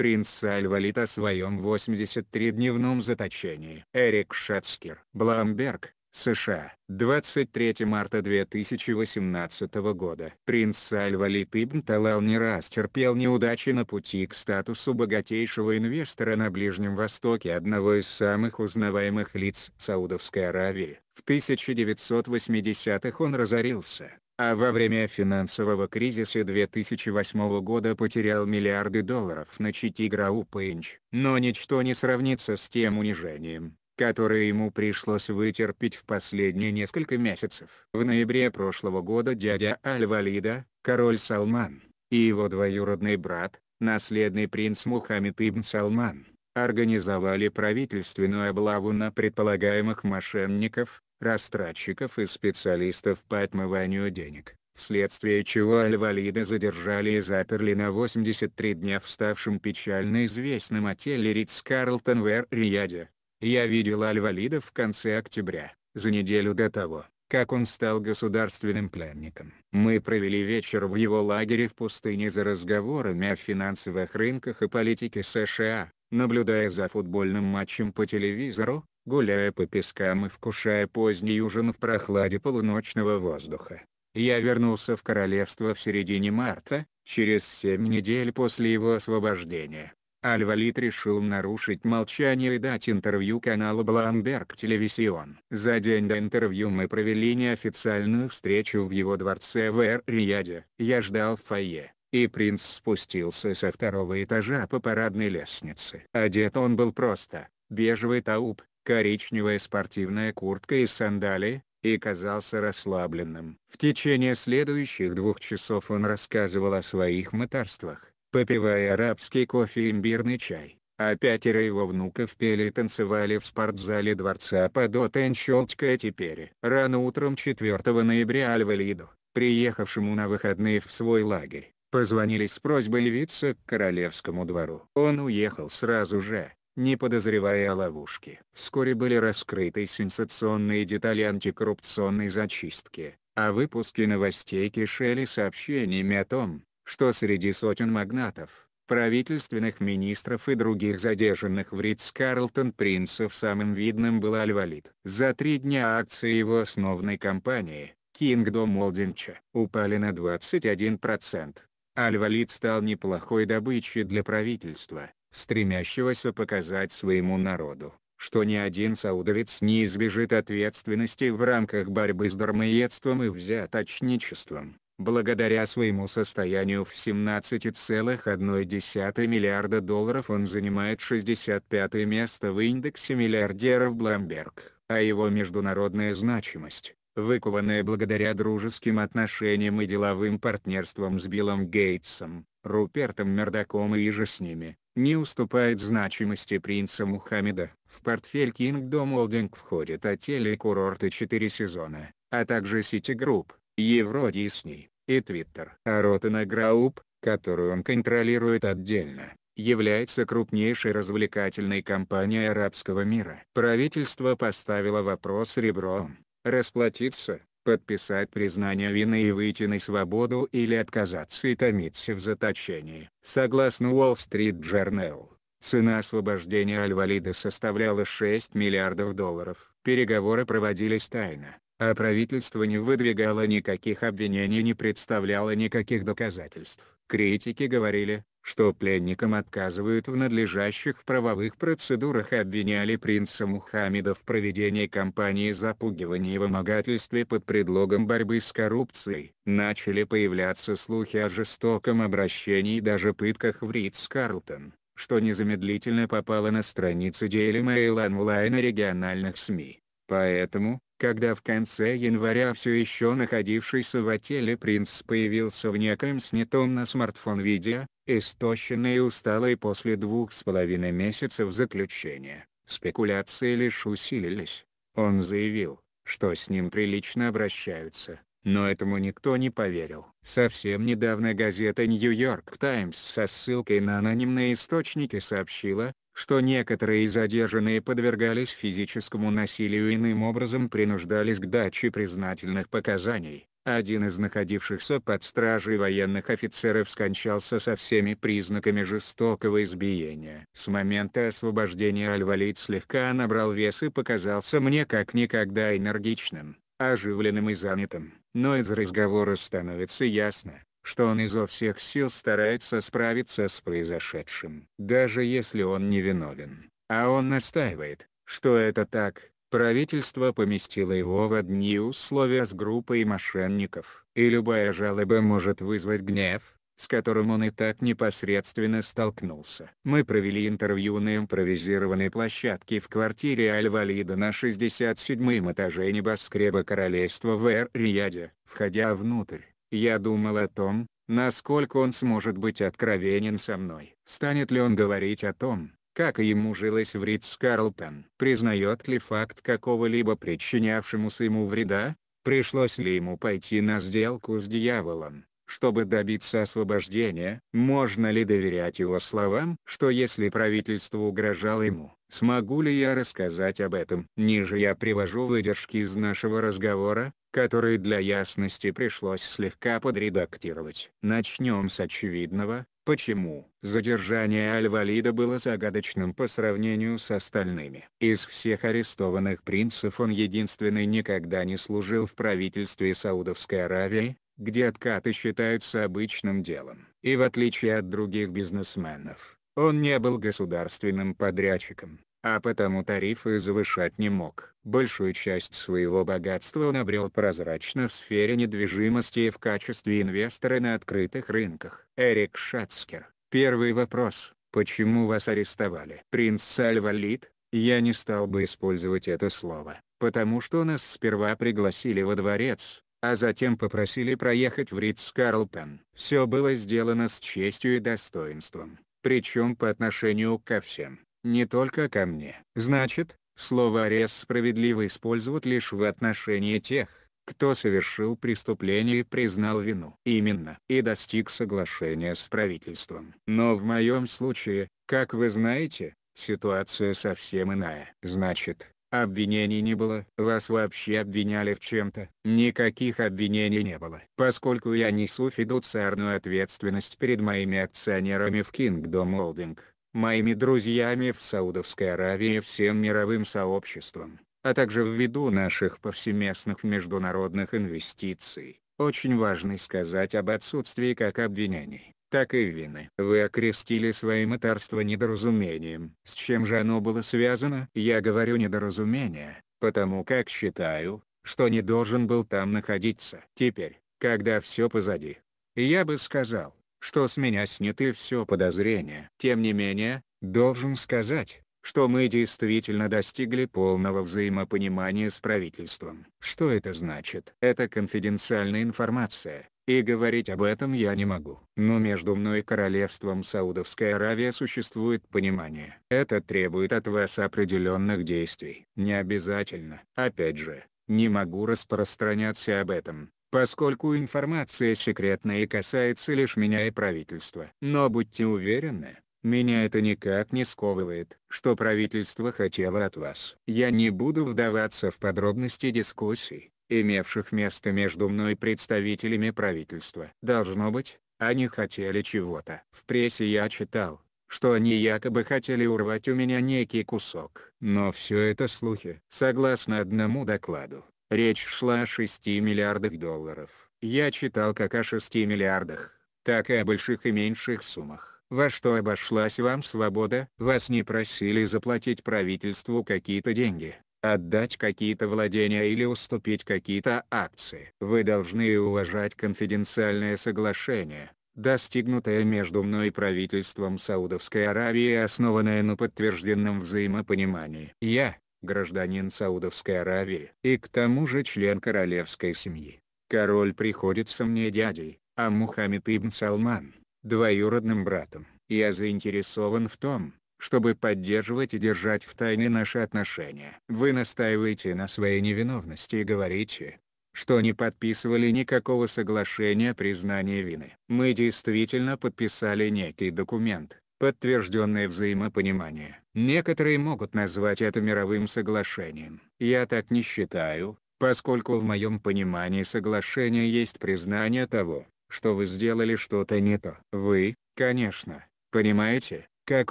принц Сальвалит о своем 83-дневном заточении. Эрик Шацкер, Бламберг, США, 23 марта 2018 года. Принц Сальвалит Ибн Талал не раз терпел неудачи на пути к статусу богатейшего инвестора на Ближнем Востоке одного из самых узнаваемых лиц Саудовской Аравии. В 1980-х он разорился, а во время финансового кризиса 2008 года потерял миллиарды долларов на чите Грауп Инч. Но ничто не сравнится с тем унижением, которое ему пришлось вытерпеть в последние несколько месяцев. В ноябре прошлого года дядя Аль-Валида, король Салман, и его двоюродный брат, наследный принц Мухаммед Ибн Салман, организовали правительственную облаву на предполагаемых мошенников, растратчиков и специалистов по отмыванию денег, вследствие чего Аль-Валида задержали и заперли на 83 дня в ставшем печально известном отеле Ритz-Карлтон в Риаде. Я видел Аль-Валида в конце октября, за неделю до того, как он стал государственным пленником. Мы провели вечер в его лагере в пустыне за разговорами о финансовых рынках и политике США, наблюдая за футбольным матчем по телевизору, гуляя по пескам и вкушая поздний ужин в прохладе полуночного воздуха. Я вернулся в королевство в середине марта, через семь недель после его освобождения. Аль-Валид решил нарушить молчание и дать интервью каналу Bloomberg Television. За день до интервью мы провели неофициальную встречу в его дворце в Эр-Рияде. Я ждал в фойе, и принц спустился со второго этажа по парадной лестнице. Одет он был просто, бежевый тауп, коричневая спортивная куртка и сандалии, и казался расслабленным. В течение следующих двух часов он рассказывал о своих мытарствах, попивая арабский кофе и имбирный чай. А пятеро его внуков пели и танцевали в спортзале дворца под Отенчелтка а теперь. Рано утром 4 ноября Альвалиду, приехавшему на выходные в свой лагерь, позвонили с просьбой явиться к королевскому двору. Он уехал сразу же, не подозревая о ловушке. Вскоре были раскрыты сенсационные детали антикоррупционной зачистки, а выпуски новостей кишели сообщениями о том, что среди сотен магнатов, правительственных министров и других задержанных в Ридс-Карлтон принцев самым видным был Альвалид. За три дня акции его основной компании, Kingdom Holdings, упали на 21%. Альвалид стал неплохой добычей для правительства, стремящегося показать своему народу, что ни один саудовец не избежит ответственности в рамках борьбы с дармоедством и взяточничеством, благодаря своему состоянию в 17,1 миллиарда долларов он занимает 65 место в индексе миллиардеров Бломберг, а его международная значимость, выкованная благодаря дружеским отношениям и деловым партнерствам с Биллом Гейтсом, Рупертом Мердаком и же с ними, не уступает значимости принца Мухаммеда. В портфель Kingdom Holding входят отели и курорты 4 сезона, а также City Group, Евро Disney и Twitter. А Ротена Group, которую он контролирует отдельно, является крупнейшей развлекательной компанией арабского мира. Правительство поставило вопрос ребром, расплатиться, подписать признание вины и выйти на свободу или отказаться и томиться в заточении. Согласно Wall Street Journal, цена освобождения Альвалида составляла 6 миллиардов долларов. Переговоры проводились тайно, а правительство не выдвигало никаких обвинений и не представляло никаких доказательств. Критики говорили, что пленникам отказывают в надлежащих правовых процедурах и обвиняли принца Мухаммеда в проведении кампании запугивания и вымогательстве под предлогом борьбы с коррупцией. Начали появляться слухи о жестоком обращении и даже пытках в Ридс-Карлтон, что незамедлительно попало на страницы Daily Mail онлайн и региональных СМИ. Поэтому, когда в конце января все еще находившийся в отеле принц появился в неком снятом на смартфон видео, истощенный и усталый после двух с половиной месяцев заключения, спекуляции лишь усилились. Он заявил, что с ним прилично обращаются, но этому никто не поверил. Совсем недавно газета New York Times со ссылкой на анонимные источники сообщила, что некоторые задержанные подвергались физическому насилию и иным образом принуждались к даче признательных показаний. Один из находившихся под стражей военных офицеров скончался со всеми признаками жестокого избиения. С момента освобождения Альвалид слегка набрал вес и показался мне как никогда энергичным, оживленным и занятым. Но из разговора становится ясно, что он изо всех сил старается справиться с произошедшим. Даже если он не виновен, а он настаивает, что это так, правительство поместило его в одни условия с группой мошенников, и любая жалоба может вызвать гнев, с которым он и так непосредственно столкнулся. Мы провели интервью на импровизированной площадке в квартире Аль-Валида на 67-м этаже небоскреба королевства в Эр-Рияде. Входя внутрь, я думал о том, насколько он сможет быть откровенен со мной. Станет ли он говорить о том, как ему жилось в Ридс-Карлтон? Признает ли факт какого-либо причинявшемуся ему вреда? Пришлось ли ему пойти на сделку с дьяволом, чтобы добиться освобождения? Можно ли доверять его словам? Что если правительство угрожало ему? Смогу ли я рассказать об этом? Ниже я привожу выдержки из нашего разговора, которые для ясности пришлось слегка подредактировать. Начнем с очевидного, почему задержание Аль-Валида было загадочным по сравнению с остальными. Из всех арестованных принцев он единственный никогда не служил в правительстве Саудовской Аравии, где откаты считаются обычным делом. И в отличие от других бизнесменов, он не был государственным подрядчиком а потому тарифы завышать не мог. Большую часть своего богатства он обрел прозрачно в сфере недвижимости и в качестве инвестора на открытых рынках. Эрик Шацкер. Первый вопрос. Почему вас арестовали? Принц Сальвалид? Я не стал бы использовать это слово, потому что нас сперва пригласили во дворец, а затем попросили проехать в Ридс-Карлтон. Все было сделано с честью и достоинством, причем по отношению ко всем не только ко мне. Значит, слово «арест» справедливо использовать лишь в отношении тех, кто совершил преступление и признал вину. Именно. И достиг соглашения с правительством. Но в моем случае, как вы знаете, ситуация совсем иная. Значит, обвинений не было. Вас вообще обвиняли в чем-то? Никаких обвинений не было. Поскольку я несу фидуциарную ответственность перед моими акционерами в Kingdom Holding, моими друзьями в Саудовской Аравии и всем мировым сообществом, а также ввиду наших повсеместных международных инвестиций, очень важно сказать об отсутствии как обвинений, так и вины. Вы окрестили свое мытарство недоразумением. С чем же оно было связано? Я говорю недоразумение, потому как считаю, что не должен был там находиться. Теперь, когда все позади, я бы сказал, что с меня сняты все подозрения. Тем не менее, должен сказать, что мы действительно достигли полного взаимопонимания с правительством. Что это значит? Это конфиденциальная информация, и говорить об этом я не могу. Но между мной и королевством Саудовской Аравии существует понимание. Это требует от вас определенных действий. Не обязательно. Опять же, не могу распространяться об этом поскольку информация секретная и касается лишь меня и правительства. Но будьте уверены, меня это никак не сковывает, что правительство хотело от вас. Я не буду вдаваться в подробности дискуссий, имевших место между мной и представителями правительства. Должно быть, они хотели чего-то. В прессе я читал, что они якобы хотели урвать у меня некий кусок. Но все это слухи. Согласно одному докладу, Речь шла о 6 миллиардах долларов. Я читал как о 6 миллиардах, так и о больших и меньших суммах. Во что обошлась вам свобода? Вас не просили заплатить правительству какие-то деньги, отдать какие-то владения или уступить какие-то акции. Вы должны уважать конфиденциальное соглашение, достигнутое между мной и правительством Саудовской Аравии и основанное на подтвержденном взаимопонимании. Я, гражданин Саудовской Аравии и к тому же член королевской семьи. Король приходится мне дядей, а Мухаммед ибн Салман – двоюродным братом. Я заинтересован в том, чтобы поддерживать и держать в тайне наши отношения. Вы настаиваете на своей невиновности и говорите, что не подписывали никакого соглашения признания вины. Мы действительно подписали некий документ, подтвержденное взаимопонимание. Некоторые могут назвать это мировым соглашением. Я так не считаю, поскольку в моем понимании соглашение есть признание того, что вы сделали что-то не то. Вы, конечно, понимаете, как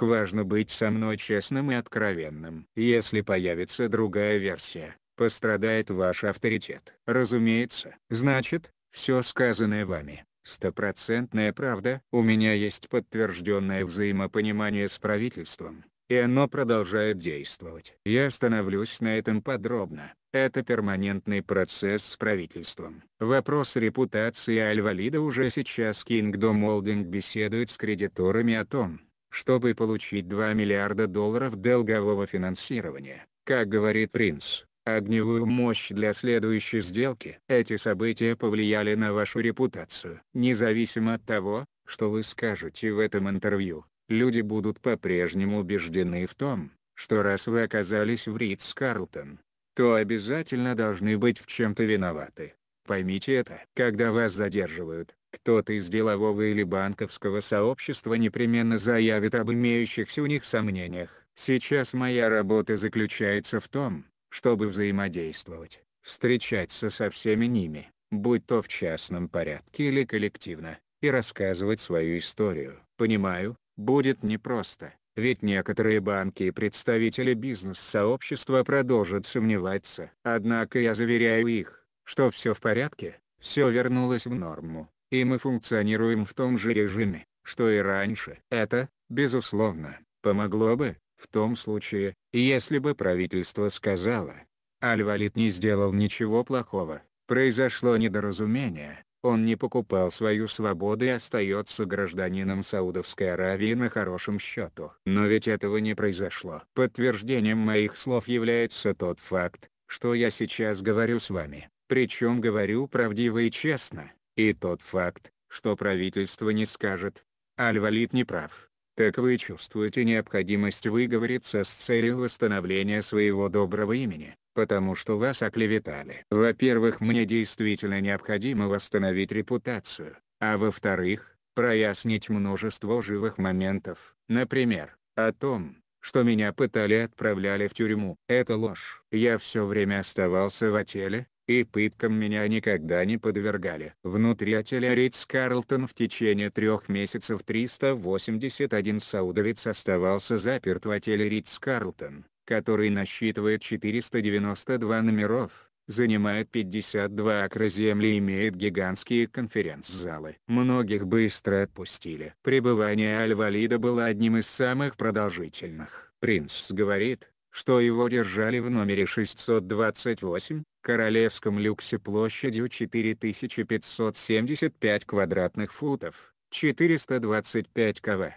важно быть со мной честным и откровенным. Если появится другая версия, пострадает ваш авторитет. Разумеется. Значит, все сказанное вами Стопроцентная правда. У меня есть подтвержденное взаимопонимание с правительством и оно продолжает действовать. Я остановлюсь на этом подробно. Это перманентный процесс с правительством. Вопрос репутации Альвалида уже сейчас Kingdom Holding беседует с кредиторами о том, чтобы получить 2 миллиарда долларов долгового финансирования. Как говорит принц, огневую мощь для следующей сделки. Эти события повлияли на вашу репутацию. Независимо от того, что вы скажете в этом интервью, люди будут по-прежнему убеждены в том, что раз вы оказались в Ридс-Карлтон, то обязательно должны быть в чем-то виноваты. Поймите это. Когда вас задерживают, кто-то из делового или банковского сообщества непременно заявит об имеющихся у них сомнениях. Сейчас моя работа заключается в том, чтобы взаимодействовать, встречаться со всеми ними, будь то в частном порядке или коллективно, и рассказывать свою историю. Понимаю, будет непросто, ведь некоторые банки и представители бизнес-сообщества продолжат сомневаться. Однако я заверяю их, что все в порядке, все вернулось в норму, и мы функционируем в том же режиме, что и раньше. Это, безусловно, помогло бы, в том случае, если бы правительство сказало, аль не сделал ничего плохого, произошло недоразумение, он не покупал свою свободу и остается гражданином Саудовской Аравии на хорошем счету. Но ведь этого не произошло. Подтверждением моих слов является тот факт, что я сейчас говорю с вами. Причем говорю правдиво и честно. И тот факт, что правительство не скажет, Аль-Валид не прав. Так вы чувствуете необходимость выговориться с целью восстановления своего доброго имени потому что вас оклеветали. Во-первых, мне действительно необходимо восстановить репутацию, а во-вторых, прояснить множество живых моментов, например, о том, что меня пытали и отправляли в тюрьму. Это ложь. Я все время оставался в отеле, и пыткам меня никогда не подвергали. Внутри отеля Ридс-Карлтон в течение трех месяцев 381 саудовец оставался заперт в отеле Ридс-Карлтон, который насчитывает 492 номеров, занимает 52 акра земли и имеет гигантские конференц-залы. Многих быстро отпустили. Пребывание Аль-Валида было одним из самых продолжительных. Принц говорит, что его держали в номере 628, королевском люксе площадью 4575 квадратных футов, 425 кв.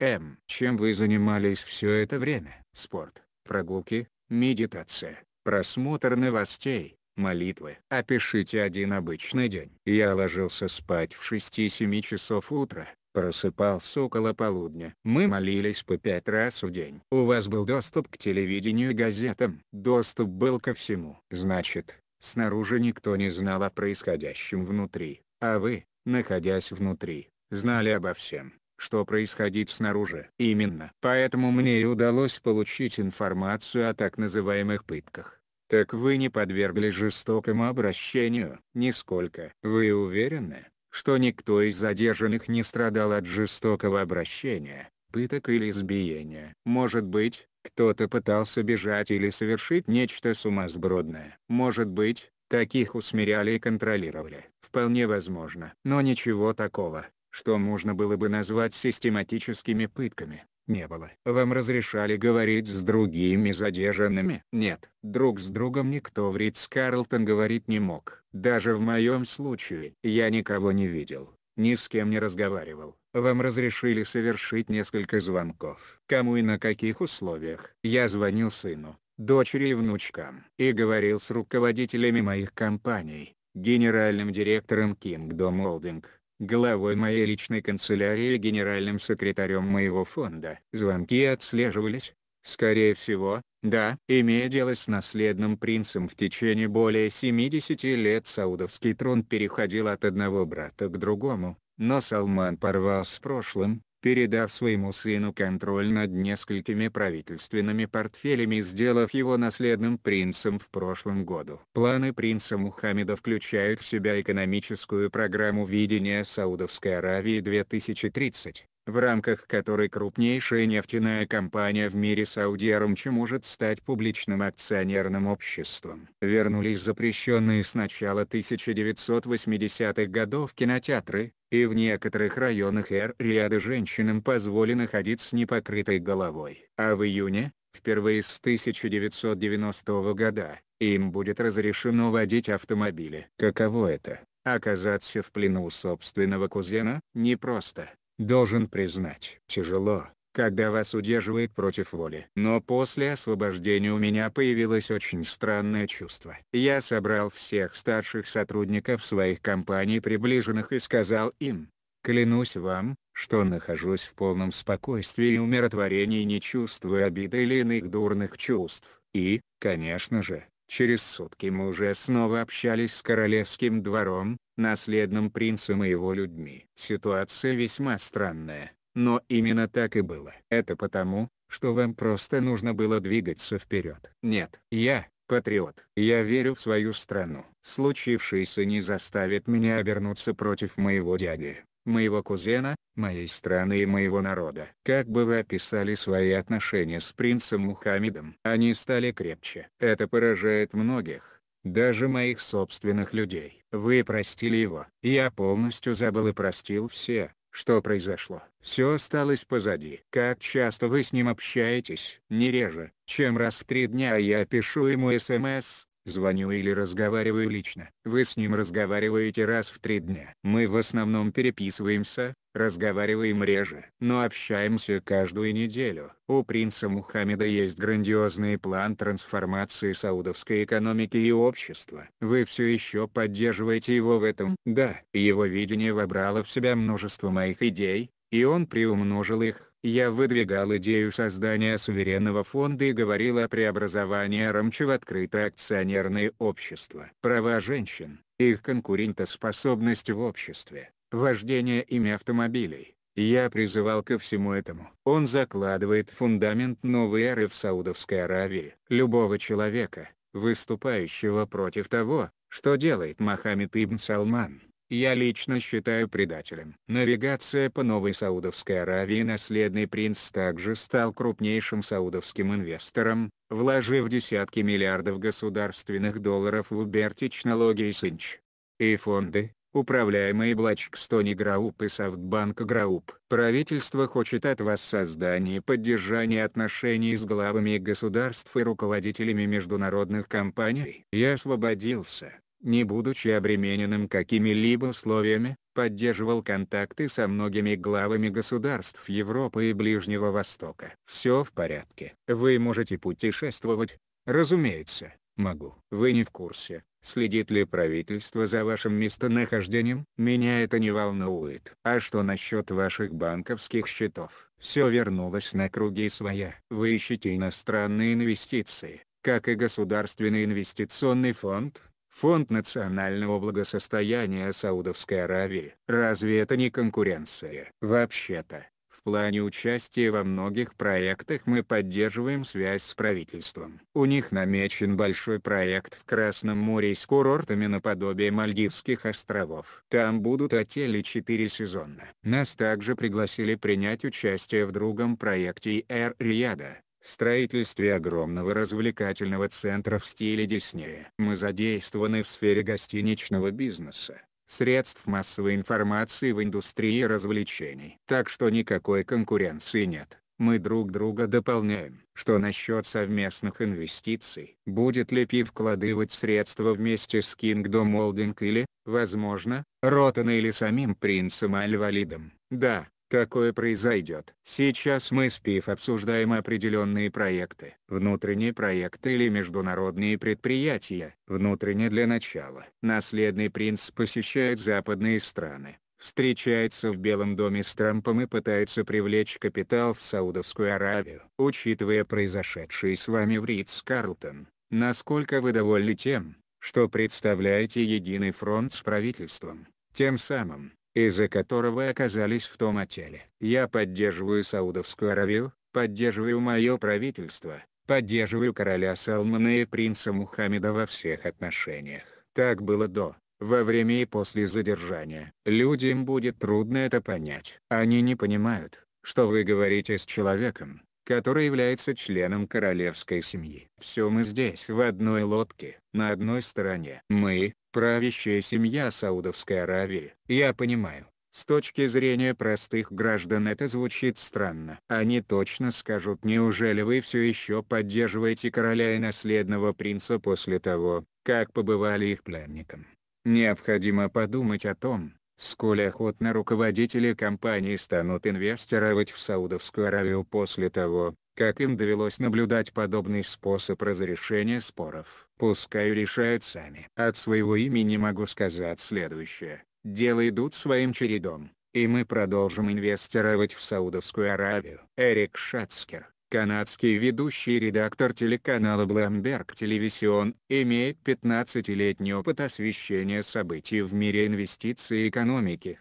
М. Чем вы занимались все это время? Спорт прогулки, медитация, просмотр новостей, молитвы. Опишите один обычный день. Я ложился спать в 6-7 часов утра, просыпался около полудня. Мы молились по пять раз в день. У вас был доступ к телевидению и газетам. Доступ был ко всему. Значит, снаружи никто не знал о происходящем внутри, а вы, находясь внутри, знали обо всем что происходит снаружи. Именно. Поэтому мне и удалось получить информацию о так называемых пытках. Так вы не подверглись жестокому обращению? Нисколько. Вы уверены, что никто из задержанных не страдал от жестокого обращения, пыток или избиения? Может быть, кто-то пытался бежать или совершить нечто сумасбродное. Может быть, таких усмиряли и контролировали. Вполне возможно. Но ничего такого, что можно было бы назвать систематическими пытками, не было. Вам разрешали говорить с другими задержанными? Нет. Друг с другом никто в Ридс-Карлтон говорить не мог. Даже в моем случае я никого не видел, ни с кем не разговаривал. Вам разрешили совершить несколько звонков. Кому и на каких условиях? Я звонил сыну, дочери и внучкам. И говорил с руководителями моих компаний, генеральным директором Kingdom Holding, главой моей личной канцелярии и генеральным секретарем моего фонда. Звонки отслеживались. Скорее всего, да, имея дело с наследным принцем в течение более 70 лет саудовский трон переходил от одного брата к другому, но Салман порвал с прошлым, передав своему сыну контроль над несколькими правительственными портфелями и сделав его наследным принцем в прошлом году. Планы принца Мухаммеда включают в себя экономическую программу видения Саудовской Аравии 2030, в рамках которой крупнейшая нефтяная компания в мире Сауди Aramco может стать публичным акционерным обществом. Вернулись запрещенные с начала 1980-х годов кинотеатры, и в некоторых районах Эр-Риада женщинам позволено ходить с непокрытой головой. А в июне, впервые с 1990 года, им будет разрешено водить автомобили. Каково это? Оказаться в плену у собственного кузена? Непросто. Должен признать, тяжело, когда вас удерживает против воли. Но после освобождения у меня появилось очень странное чувство. Я собрал всех старших сотрудников своих компаний приближенных и сказал им, клянусь вам, что нахожусь в полном спокойствии и умиротворении не чувствуя обиды или иных дурных чувств. И, конечно же, через сутки мы уже снова общались с королевским двором, наследным принцем и его людьми. Ситуация весьма странная, но именно так и было. Это потому, что вам просто нужно было двигаться вперед. Нет, я, патриот. Я верю в свою страну. Случившееся не заставит меня обернуться против моего дяди, моего кузена, моей страны и моего народа. Как бы вы описали свои отношения с принцем Мухаммедом? Они стали крепче. Это поражает многих, даже моих собственных людей. Вы простили его. Я полностью забыл и простил все, что произошло. Все осталось позади. Как часто вы с ним общаетесь? Не реже, чем раз в три дня а я пишу ему СМС, Звоню или разговариваю лично. Вы с ним разговариваете раз в три дня. Мы в основном переписываемся, разговариваем реже, но общаемся каждую неделю. У принца Мухаммеда есть грандиозный план трансформации саудовской экономики и общества. Вы все еще поддерживаете его в этом? Да. Его видение вобрало в себя множество моих идей, и он приумножил их я выдвигал идею создания суверенного фонда и говорил о преобразовании РМЧ в открытое акционерное общество. Права женщин, их конкурентоспособность в обществе, вождение ими автомобилей. Я призывал ко всему этому. Он закладывает фундамент новой эры в Саудовской Аравии. Любого человека, выступающего против того, что делает Мохаммед Ибн Салман я лично считаю предателем. Навигация по новой Саудовской Аравии наследный принц также стал крупнейшим саудовским инвестором, вложив десятки миллиардов государственных долларов в Uber Technologies Синч И фонды, управляемые Blackstone Group и Softbank Group. Правительство хочет от вас создания и поддержания отношений с главами государств и руководителями международных компаний. Я освободился, не будучи обремененным какими-либо условиями, поддерживал контакты со многими главами государств Европы и Ближнего Востока. Все в порядке. Вы можете путешествовать? Разумеется, могу. Вы не в курсе, следит ли правительство за вашим местонахождением? Меня это не волнует. А что насчет ваших банковских счетов? Все вернулось на круги своя. Вы ищете иностранные инвестиции, как и Государственный инвестиционный фонд? Фонд национального благосостояния Саудовской Аравии. Разве это не конкуренция? Вообще-то, в плане участия во многих проектах мы поддерживаем связь с правительством. У них намечен большой проект в Красном море с курортами наподобие Мальдивских островов. Там будут отели 4 сезона. Нас также пригласили принять участие в другом проекте Air Riyadh строительстве огромного развлекательного центра в стиле Диснея. Мы задействованы в сфере гостиничного бизнеса, средств массовой информации в индустрии развлечений. Так что никакой конкуренции нет. Мы друг друга дополняем. Что насчет совместных инвестиций? Будет ли Пи вкладывать средства вместе с Kingdom Holding или, возможно, Ротана или самим принцем Альвалидом? Да, Такое произойдет. Сейчас мы с ПИФ обсуждаем определенные проекты. Внутренние проекты или международные предприятия. внутренние для начала. Наследный принц посещает западные страны. Встречается в Белом доме с Трампом и пытается привлечь капитал в Саудовскую Аравию. Учитывая произошедшее с вами в Ридс-Карлтон, насколько вы довольны тем, что представляете единый фронт с правительством? Тем самым, из-за которого оказались в том отеле. Я поддерживаю Саудовскую Аравию, поддерживаю мое правительство, поддерживаю короля Салмана и принца Мухаммеда во всех отношениях. Так было до, во время и после задержания. Людям будет трудно это понять. Они не понимают, что вы говорите с человеком, который является членом королевской семьи. Все мы здесь в одной лодке, на одной стороне. Мы, правящая семья Саудовской Аравии. Я понимаю, с точки зрения простых граждан это звучит странно. Они точно скажут неужели вы все еще поддерживаете короля и наследного принца после того, как побывали их пленником. Необходимо подумать о том, Сколь охотно руководители компании станут инвестировать в Саудовскую Аравию после того, как им довелось наблюдать подобный способ разрешения споров. Пускай решают сами. От своего имени могу сказать следующее. Дела идут своим чередом, и мы продолжим инвестировать в Саудовскую Аравию. Эрик Шацкер канадский ведущий редактор телеканала Bloomberg Television, имеет 15-летний опыт освещения событий в мире инвестиций и экономики.